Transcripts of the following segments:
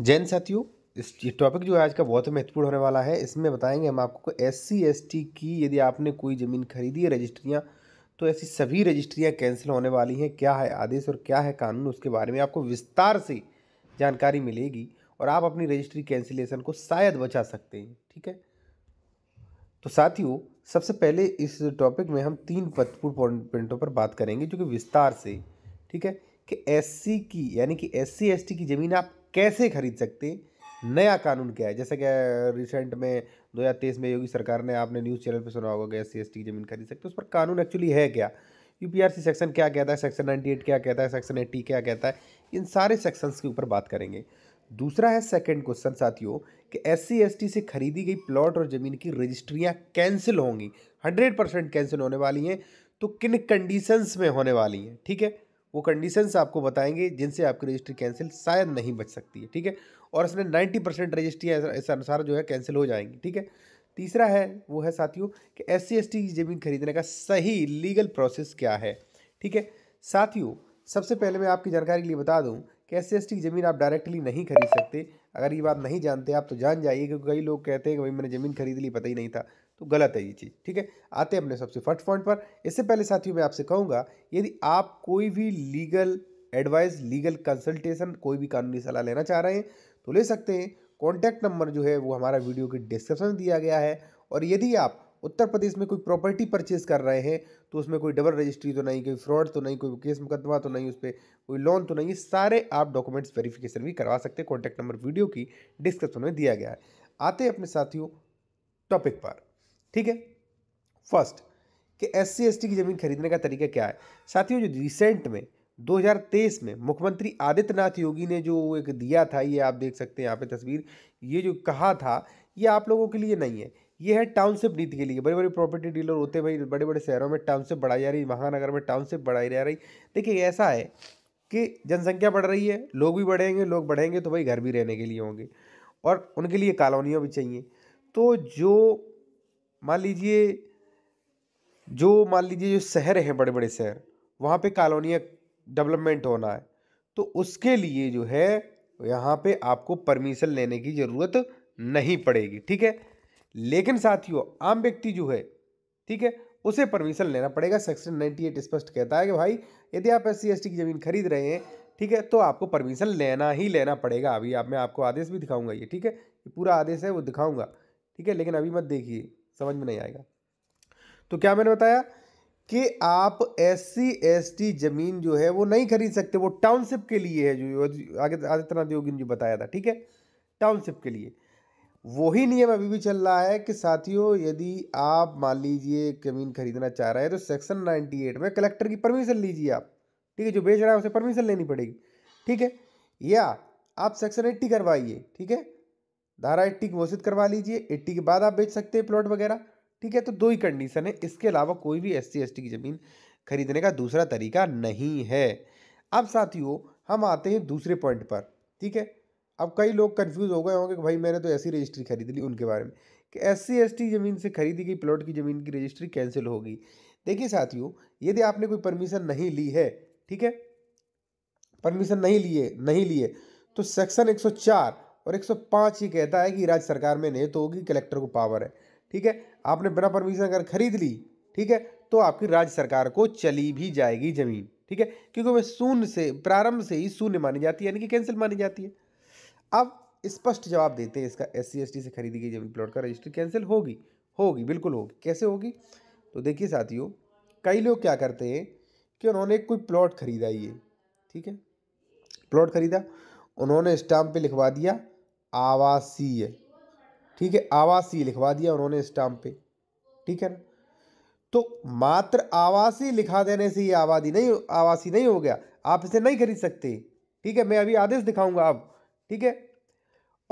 जैन साथियों इस टॉपिक जो है आज का बहुत ही महत्वपूर्ण होने वाला है इसमें बताएंगे हम आपको एस सी एस टी की यदि आपने कोई ज़मीन खरीदी है रजिस्ट्रियाँ तो ऐसी सभी रजिस्ट्रियाँ कैंसिल होने वाली हैं क्या है आदेश और क्या है कानून उसके बारे में आपको विस्तार से जानकारी मिलेगी और आप अपनी रजिस्ट्री कैंसिलेशन को शायद बचा सकते हैं ठीक है तो साथियों सबसे पहले इस टॉपिक में हम तीन महत्वपूर्ण पॉइंटों पर बात करेंगे जो कि विस्तार से ठीक है कि एससी की यानी कि एससी एसटी की ज़मीन आप कैसे खरीद सकते नया कानून क्या है जैसे कि रिसेंट में 2023 में योगी सरकार ने आपने न्यूज़ चैनल पर सुना होगा कि एस सी की ज़मीन खरीद सकते उस पर कानून एक्चुअली है क्या सी सेक्शन क्या कहता है सेक्शन एट क्या कहता है सेक्शन एट्टी क्या कहता है इन सारे सेक्शंस के ऊपर बात करेंगे दूसरा है सेकेंड क्वेश्चन साथियों कि एस सी से खरीदी गई प्लॉट और ज़मीन की रजिस्ट्रियाँ कैंसिल होंगी हंड्रेड परसेंट कैंसिल होने वाली हैं तो किन कंडीशंस में होने वाली हैं ठीक है वो कंडीशंस आपको बताएंगे जिनसे आपकी रजिस्ट्री कैंसिल शायद नहीं बच सकती है ठीक है और इसमें नाइन्टी परसेंट रजिस्ट्री इस अनुसार जो है कैंसिल हो जाएंगी ठीक है तीसरा है वो है साथियों कि एस सी की ज़मीन खरीदने का सही लीगल प्रोसेस क्या है ठीक है साथियों सबसे पहले मैं आपकी जानकारी के लिए बता दूं कि एस टी की ज़मीन आप डायरेक्टली नहीं खरीद सकते अगर ये बात नहीं जानते आप तो जान जाइए क्योंकि कई लोग कहते हैं कि भाई मैंने ज़मीन खरीद ली पता ही नहीं था तो गलत है ये चीज़ ठीक है आते हैं अपने सबसे फर्स्ट पॉइंट पर इससे पहले साथियों मैं आपसे कहूँगा यदि आप कोई भी लीगल एडवाइस लीगल कंसल्टेसन कोई भी कानूनी सलाह लेना चाह रहे हैं तो ले सकते हैं कॉन्टैक्ट नंबर जो है वो हमारा वीडियो के डिस्क्रिप्शन में दिया गया है और यदि आप उत्तर प्रदेश में कोई प्रॉपर्टी परचेज कर रहे हैं तो उसमें कोई डबल रजिस्ट्री तो नहीं कोई फ्रॉड तो नहीं कोई केस मुकदमा तो नहीं उस पर कोई लोन तो नहीं सारे आप डॉक्यूमेंट्स वेरिफिकेशन भी करवा सकते हैं कॉन्टैक्ट नंबर वीडियो की डिस्क्रिप्शन में दिया गया है आते हैं अपने साथियों टॉपिक पर ठीक है फर्स्ट कि एस सी की ज़मीन खरीदने का तरीका क्या है साथियों जो रिसेंट में 2023 में मुख्यमंत्री आदित्यनाथ योगी ने जो एक दिया था ये आप देख सकते हैं यहाँ पे तस्वीर ये जो कहा था ये आप लोगों के लिए नहीं है ये है टाउनशिप नीति के लिए बड़े बड़े प्रॉपर्टी डीलर होते हैं भाई बड़े बड़े शहरों में टाउनशिप बढ़ाई जा रही महानगर में टाउनशिप बढ़ाई जा रही देखिए ऐसा है कि जनसंख्या बढ़ रही है लोग भी बढ़ेंगे लोग बढ़ेंगे तो भाई घर भी रहने के लिए होंगे और उनके लिए कॉलोनियाँ भी चाहिए तो जो मान लीजिए जो मान लीजिए जो शहर हैं बड़े बड़े शहर वहाँ पर कॉलोनियाँ डेवलपमेंट होना है तो उसके लिए जो है यहाँ पे आपको परमिशन लेने की ज़रूरत नहीं पड़ेगी ठीक है लेकिन साथियों आम व्यक्ति जो है ठीक है उसे परमिशन लेना पड़ेगा सेक्शन 98 स्पष्ट कहता है कि भाई यदि आप एस सी की ज़मीन खरीद रहे हैं ठीक है तो आपको परमिशन लेना ही लेना पड़ेगा अभी आप मैं आपको आदेश भी दिखाऊंगा ये ठीक है पूरा आदेश है वो दिखाऊंगा ठीक है लेकिन अभी मत देखिए समझ में नहीं आएगा तो क्या मैंने बताया कि आप एस सी ज़मीन जो है वो नहीं खरीद सकते वो टाउनशिप के लिए है जो आदित्यनाथ योगी ने जो बताया था ठीक है टाउनशिप के लिए वही नियम अभी भी चल रहा है कि साथियों यदि आप मान लीजिए ज़मीन खरीदना चाह रहे हैं तो सेक्शन 98 में कलेक्टर की परमिशन लीजिए आप ठीक है जो बेच रहा है उसे परमिशन लेनी पड़ेगी ठीक है या आप सेक्शन एट्टी करवाइए ठीक है धारा एट्टी घोषित करवा लीजिए एट्टी के बाद आप बेच सकते हैं प्लॉट वगैरह ठीक है तो दो ही कंडीशन है इसके अलावा कोई भी एस सी की ज़मीन खरीदने का दूसरा तरीका नहीं है अब साथियों हम आते हैं दूसरे पॉइंट पर ठीक है अब कई लोग कन्फ्यूज़ हो गए होंगे कि भाई मैंने तो ऐसी रजिस्ट्री खरीद ली उनके बारे में कि एस सी ज़मीन से खरीदी गई प्लॉट की ज़मीन की रजिस्ट्री कैंसिल होगी देखिए साथियों यदि आपने कोई परमिशन नहीं ली है ठीक है परमिशन नहीं लिए नहीं लिए तो सेक्शन 104 और 105 ये कहता है कि राज्य सरकार में नहीं तो होगी कलेक्टर को पावर है ठीक है आपने बिना परमिशन अगर खरीद ली ठीक है तो आपकी राज्य सरकार को चली भी जाएगी ज़मीन ठीक है क्योंकि वह शून्य से प्रारंभ से ही शून्य मानी जाती है यानी कि कैंसिल मानी जाती है अब स्पष्ट जवाब देते हैं इसका एस सी से खरीदी गई जमीन प्लॉट का रजिस्ट्री कैंसिल होगी होगी बिल्कुल होगी कैसे होगी तो देखिए साथियों कई लोग क्या करते हैं कि उन्होंने कोई प्लॉट खरीदा ये ठीक है प्लॉट खरीदा उन्होंने स्टाम्प पे लिखवा दिया आवासीय ठीक है आवासीय लिखवा दिया उन्होंने स्टाम्प पे ठीक है ना तो मात्र आवासीय लिखा देने से ये आबादी नहीं आवासीय नहीं हो गया आप इसे नहीं खरीद सकते ठीक है मैं अभी आदेश दिखाऊंगा आप ठीक है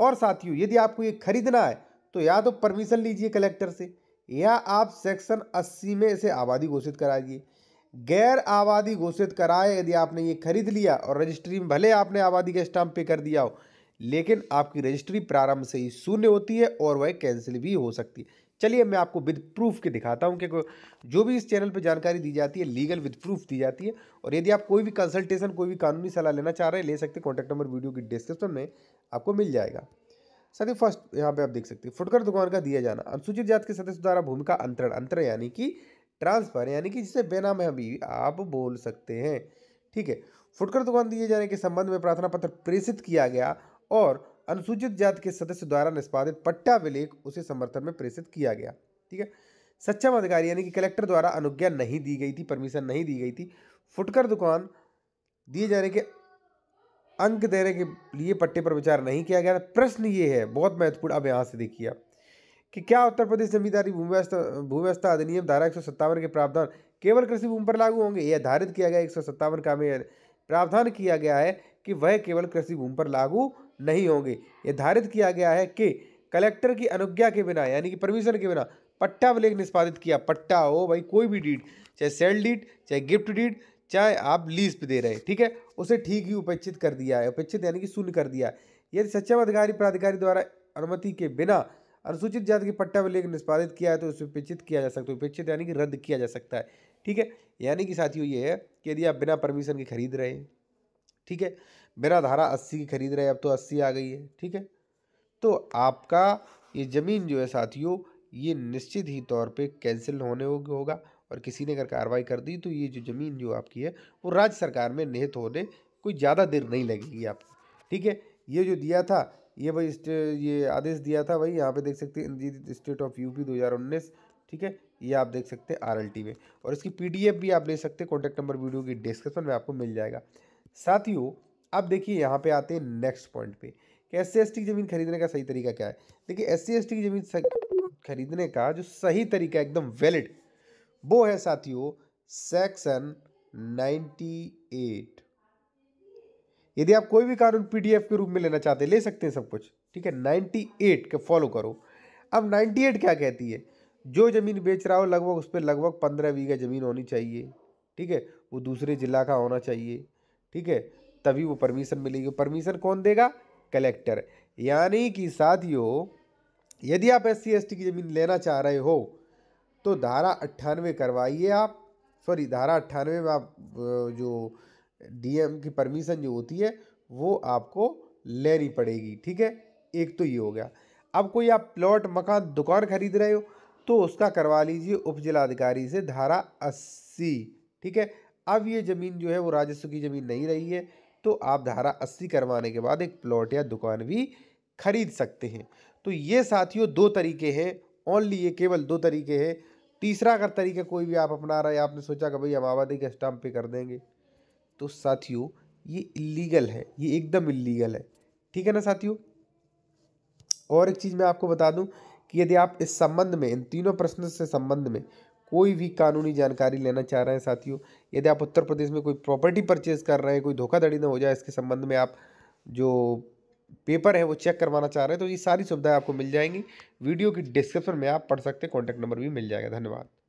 और साथियों यदि आपको ये खरीदना है तो या तो परमिशन लीजिए कलेक्टर से या आप सेक्शन 80 में इसे आबादी घोषित कराइए गैर आबादी घोषित कराए यदि आपने ये खरीद लिया और रजिस्ट्री में भले आपने आबादी का स्टाम्प पे कर दिया हो लेकिन आपकी रजिस्ट्री प्रारंभ से ही शून्य होती है और वह कैंसिल भी हो सकती है चलिए मैं आपको विद प्रूफ के दिखाता हूँ कि जो भी इस चैनल पर जानकारी दी जाती है लीगल विद प्रूफ दी जाती है और यदि आप कोई भी कंसल्टेशन कोई भी कानूनी सलाह लेना चाह रहे हैं ले सकते हैं कॉन्टैक्ट नंबर वीडियो की डिस्क्रिप्शन में आपको मिल जाएगा साथ फर्स्ट यहाँ पे आप देख सकते हैं फुटकर दुकान का दिया जाना अनुसूचित जात के सदस्य द्वारा भूमिका अंतरण अंतर यानी कि ट्रांसफर यानी कि जिसे बेनाम है भी आप बोल सकते हैं ठीक है फुटकर दुकान दिए जाने के संबंध में प्रार्थना पत्र प्रेषित किया गया और अनुसूचित जाति के सदस्य द्वारा निष्पादित पट्टा विलेख उसे समर्थन में प्रेषित किया गया ठीक है सक्षम अधिकारी यानी कि कलेक्टर द्वारा अनुज्ञा नहीं दी गई थी परमिशन नहीं दी गई थी फुटकर दुकान दिए जाने के अंक देने के लिए पट्टे पर विचार नहीं किया गया प्रश्न ये है बहुत महत्वपूर्ण अब यहाँ से देखिए कि क्या उत्तर प्रदेश जमींदारी भूव्यवस्था अधिनियम धारा एक के प्रावधान केवल कृषि भूमि पर लागू होंगे यह धारित किया गया एक का में प्रावधान किया गया है कि वह केवल कृषि भूमि पर लागू नहीं होंगे धारित किया गया है कि कलेक्टर की अनुज्ञा के बिना यानी कि परमिशन के बिना पट्टा अभिलेख निष्पादित किया पट्टा हो भाई कोई भी डीड चाहे सेल डीड चाहे गिफ्ट डीड चाहे आप लीज पे दे रहे हैं ठीक है उसे ठीक ही उपेक्षित कर दिया है उपेक्षित यानी कि शून्य कर दिया है यदि सक्षम अधिकारी प्राधिकारी द्वारा अनुमति के बिना अनुसूचित जाति के पट्टा उल्लेख निष्पादित किया है तो उसे उपेक्षित किया जा सकता है उपेक्षित यानी कि रद्द किया जा सकता है ठीक है यानी कि साथियों ये है कि यदि आप बिना परमिशन के खरीद रहे हैं ठीक है मेरा धारा अस्सी की खरीद रहे अब तो अस्सी आ गई है ठीक है तो आपका ये ज़मीन जो है साथियों ये निश्चित ही तौर पे कैंसिल होने होगा और किसी ने अगर कार्रवाई कर दी तो ये जो ज़मीन जो आपकी है वो राज्य सरकार में निहित होने कोई ज़्यादा देर नहीं लगेगी आपको ठीक है ये जो दिया था ये भाई ये आदेश दिया था भाई यहाँ पे देख सकते हैं स्टेट ऑफ यूपी 2019 ठीक है ये आप देख सकते हैं आरएलटी में और इसकी पीडीएफ भी आप ले सकते हैं कॉन्टैक्ट नंबर वीडियो की डिस्क्रिप्शन में आपको मिल जाएगा साथियों अब देखिए यहाँ पे आते हैं नेक्स्ट पॉइंट पे कि एस सी की ज़मीन खरीदने का सही तरीका क्या है देखिए एस सी की ज़मीन खरीदने का जो सही तरीका एकदम वैलिड वो है साथियों सेक्शन 98 यदि आप कोई भी कानून पीडीएफ के रूप में लेना चाहते हैं ले सकते हैं सब कुछ ठीक है 98 के फॉलो करो अब एट क्या कहती है जो ज़मीन बेच रहा हो लगभग उस पर लगभग पंद्रह बीघा ज़मीन होनी चाहिए ठीक है वो दूसरे ज़िला का होना चाहिए ठीक है तभी वो परमिशन मिलेगी परमिशन कौन देगा कलेक्टर यानी कि साथियों यदि आप एस सी की ज़मीन लेना चाह रहे हो तो धारा अट्ठानवे करवाइए आप सॉरी धारा अट्ठानवे में आप जो डीएम की परमिशन जो होती है वो आपको लेनी पड़ेगी ठीक है एक तो ये हो गया अब कोई आप प्लॉट मकान दुकान खरीद रहे हो तो उसका करवा लीजिए उप जिलाधिकारी से धारा अस्सी ठीक है अब ये ज़मीन जो है वो राजस्व की ज़मीन नहीं रही है तो आप धारा अस्सी करवाने के बाद एक प्लॉट या दुकान भी खरीद सकते हैं तो ये साथियों दो तरीके हैं ओनली ये केवल दो तरीके हैं तीसरा अगर तरीका कोई भी आप अपना रहे आपने सोचा कि भाई हम आबादी के स्टाम्प पे कर देंगे तो साथियों ये इलीगल है ये एकदम इलीगल है ठीक है ना साथियों और एक चीज़ मैं आपको बता दूं कि यदि आप इस संबंध में इन तीनों प्रश्नों से संबंध में कोई भी कानूनी जानकारी लेना चाह रहे हैं साथियों यदि आप उत्तर प्रदेश में कोई प्रॉपर्टी परचेज कर रहे हैं कोई धोखाधड़ी ना हो जाए इसके संबंध में आप जो पेपर है वो चेक करवाना चाह रहे हैं तो ये सारी सुविधाएं आपको मिल जाएंगी वीडियो की डिस्क्रिप्शन में आप पढ़ सकते हैं कॉन्टैक्ट नंबर भी मिल जाएगा धन्यवाद